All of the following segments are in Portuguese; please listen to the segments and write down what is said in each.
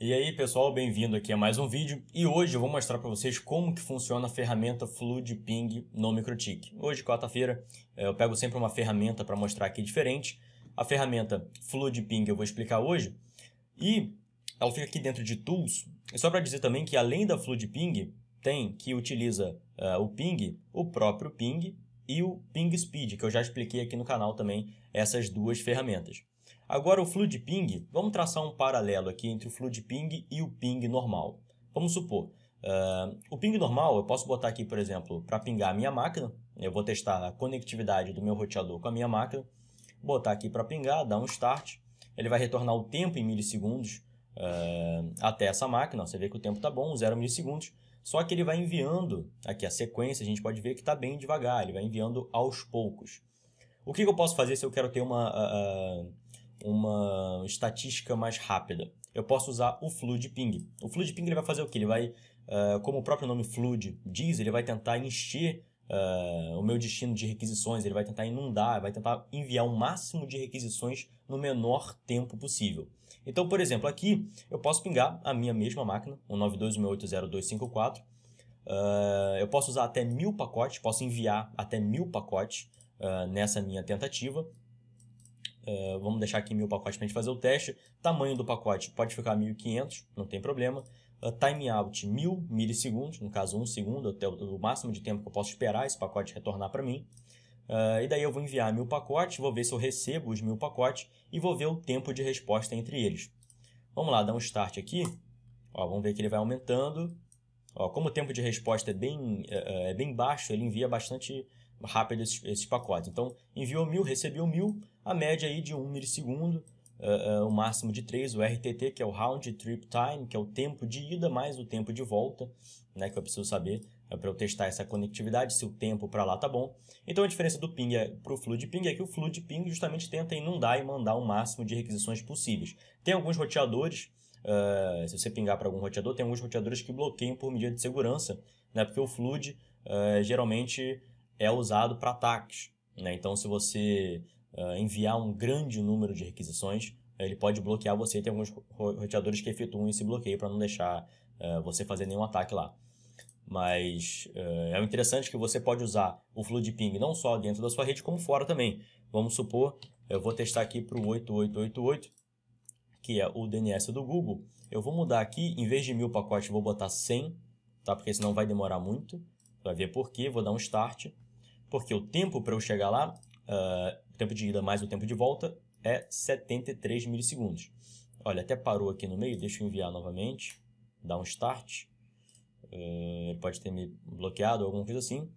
E aí pessoal, bem-vindo aqui a mais um vídeo e hoje eu vou mostrar para vocês como que funciona a ferramenta Fluid Ping no MikroTik. Hoje, quarta-feira, eh, eu pego sempre uma ferramenta para mostrar aqui diferente. A ferramenta Fluid Ping eu vou explicar hoje e ela fica aqui dentro de Tools. E só para dizer também que além da Fluid Ping, tem que utiliza uh, o Ping, o próprio Ping e o Ping Speed, que eu já expliquei aqui no canal também essas duas ferramentas. Agora o fluid ping, vamos traçar um paralelo aqui entre o fluid ping e o ping normal. Vamos supor, uh, o ping normal eu posso botar aqui, por exemplo, para pingar a minha máquina, eu vou testar a conectividade do meu roteador com a minha máquina, botar aqui para pingar, dar um start, ele vai retornar o tempo em milissegundos uh, até essa máquina, você vê que o tempo está bom, 0 milissegundos, só que ele vai enviando, aqui a sequência, a gente pode ver que está bem devagar, ele vai enviando aos poucos. O que, que, eu posso fazer se eu quero ter uma... Uh, uma estatística mais rápida. Eu posso usar o Flood Ping. O Flood Ping ele vai fazer o que? Ele vai, uh, como o próprio nome Flood diz, ele vai tentar encher uh, o meu destino de requisições, ele vai tentar inundar, vai tentar enviar o um máximo de requisições no menor tempo possível. Então, por exemplo, aqui eu posso pingar a minha mesma máquina, o 921800254. Uh, ah, eu posso usar até mil pacotes, posso enviar até mil pacotes nessa minha tentativa é, vamos deixar aqui mil pacotes para a gente fazer o teste. Tamanho do pacote pode ficar 1.500, não tem problema. Uh, time out 1.000 milissegundos, no caso 1 um segundo, até o, o, máximo de tempo que eu posso esperar esse pacote retornar para mim. Uh, e daí eu vou enviar mil pacotes, vou ver se eu recebo os mil pacotes e vou ver o tempo de resposta entre eles. Vamos lá, dar um start aqui. Ó, vamos ver que ele vai aumentando. Ó, como o tempo de resposta é bem, é, é, é bem baixo, ele envia bastante rápido esses, esses pacotes. Então, enviou mil, recebeu mil, a média aí de 1 milissegundo, uh, uh, o máximo de 3, o RTT, que é o Round Trip Time, que é o tempo de ida mais o tempo de volta, né, que eu preciso saber é, para eu testar essa conectividade, se o tempo para lá tá bom. Então a diferença do ping é, para o fluid ping é que o fluid ping justamente tenta inundar e mandar o máximo de requisições possíveis. Tem alguns roteadores, uh, se você pingar para algum roteador, tem alguns roteadores que bloqueiam por medida de segurança, né? porque o fluid uh, geralmente é usado para ataques. Né? Então se você uh, enviar um grande número de requisições, eh, ele pode bloquear você. Tem alguns roteadores que efetuam esse bloqueio para não deixar uh, você fazer nenhum ataque lá. Mas uh, é interessante que você pode usar o FluidPing ping não só dentro da sua rede, como fora também. Vamos supor, eu vou testar aqui para o 8888, que é o DNS do Google. Eu vou mudar aqui, em vez de mil pacotes, vou botar 100, tá? porque senão vai demorar muito. Vai ver por quê, vou dar um start. Porque o tempo para eu chegar lá, ah, tempo de ida mais o tempo de volta é 73 milissegundos. Olha, até parou aqui no meio, deixa eu enviar novamente, dar um start. Uh, ele pode ter me bloqueado alguma coisa assim.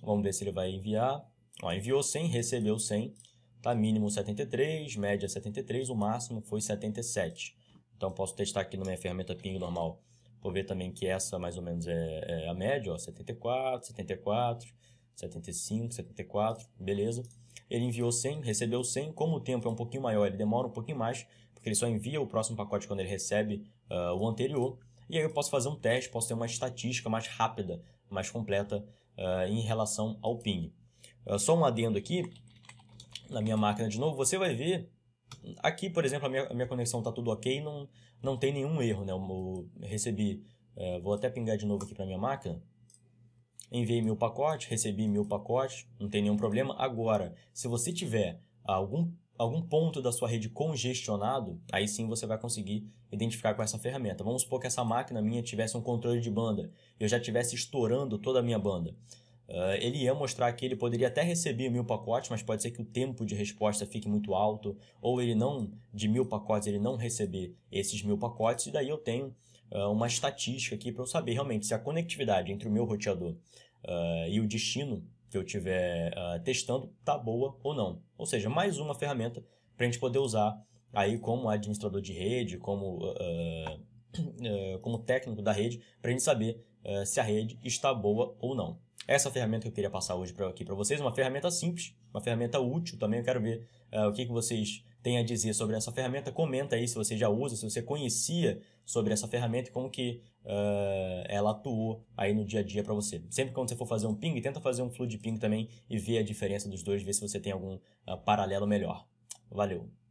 Vamos ver se ele vai enviar. Ó, enviou 100, recebeu 100. Tá mínimo 73, média 73, o máximo foi 77. Então posso testar aqui na minha ferramenta ping normal. Vou ver também que essa mais ou menos é, é a média, ó, 74, 74, 75, 74, beleza. Ele enviou 100, recebeu 100. Como o tempo é um pouquinho maior, ele demora um pouquinho mais, porque ele só envia o próximo pacote quando ele recebe uh, o anterior. E aí eu posso fazer um teste, posso ter uma estatística mais rápida, mais completa uh, em relação ao ping. Uh, só um adendo aqui, na minha máquina de novo, você vai ver aqui, por exemplo, a minha, a minha conexão está tudo ok, não, não tem nenhum erro, né? Eu, eu recebi, uh, vou até pingar de novo aqui para minha máquina enviei mil pacotes, recebi mil pacotes, não tem nenhum problema. Agora, se você tiver algum, algum ponto da sua rede congestionado, aí sim você vai conseguir identificar com essa ferramenta. Vamos supor que essa máquina minha tivesse um controle de banda, eu já estivesse estourando toda a minha banda. Uh, ele ia mostrar que ele poderia até receber mil pacotes, mas pode ser que o tempo de resposta fique muito alto, ou ele não, de mil pacotes, ele não receber esses mil pacotes, e daí eu tenho ah, uma estatística aqui para eu saber realmente se a conectividade entre o meu roteador uh, e o destino que eu estiver ah, testando tá boa ou não. Ou seja, mais uma ferramenta para a gente poder usar aí como administrador de rede, como, eh, como técnico da rede, para a gente saber eh, se a rede está boa ou não. Essa ferramenta que eu queria passar hoje pra, aqui para vocês, é uma ferramenta simples, uma ferramenta útil também. Eu quero ver uh, o que, que vocês tem a dizer sobre essa ferramenta. Comenta aí se você já usa, se você conhecia sobre essa ferramenta e como que uh, ela atuou aí no dia a dia para você. Sempre quando você for fazer um ping, tenta fazer um fluid ping também e ver a diferença dos dois, ver se você tem algum uh, paralelo melhor. Valeu!